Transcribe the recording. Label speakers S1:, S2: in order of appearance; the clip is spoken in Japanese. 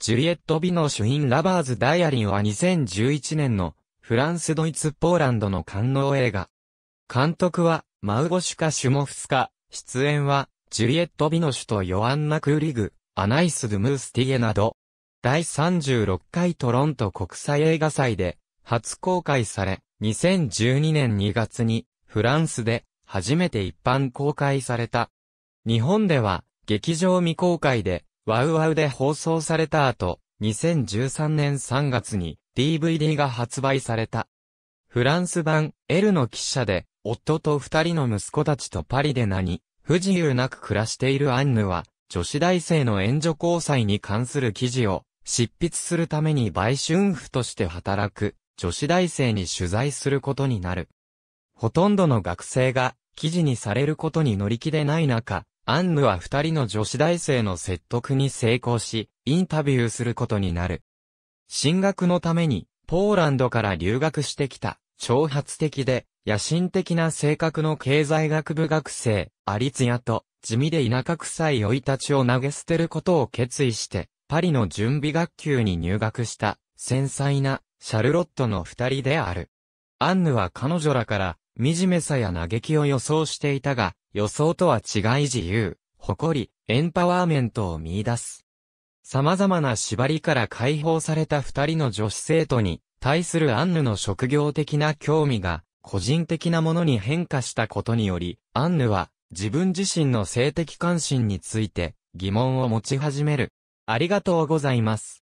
S1: ジュリエット・ビノ・シュイン・ラバーズ・ダイアリンは2011年のフランス・ドイツ・ポーランドの官能映画。監督はマウゴシュカ・シュモフスカ、出演はジュリエット・ビノシュとヨアンナ・クーリグ、アナイス・ドゥ・ムースティエなど、第36回トロント国際映画祭で初公開され、2012年2月にフランスで初めて一般公開された。日本では劇場未公開でワウワウで放送された後、2013年3月に DVD が発売された。フランス版 L の記者で、夫と二人の息子たちとパリで何、不自由なく暮らしているアンヌは、女子大生の援助交際に関する記事を執筆するために売春婦として働く女子大生に取材することになる。ほとんどの学生が記事にされることに乗り気でない中、アンヌは二人の女子大生の説得に成功し、インタビューすることになる。進学のために、ポーランドから留学してきた、挑発的で、野心的な性格の経済学部学生、アリツヤと、地味で田舎臭い老い立ちを投げ捨てることを決意して、パリの準備学級に入学した、繊細な、シャルロットの二人である。アンヌは彼女らから、惨めさや嘆きを予想していたが、予想とは違い自由、誇り、エンパワーメントを見出す。様々な縛りから解放された二人の女子生徒に対するアンヌの職業的な興味が個人的なものに変化したことにより、アンヌは自分自身の性的関心について疑問を持ち始める。ありがとうございます。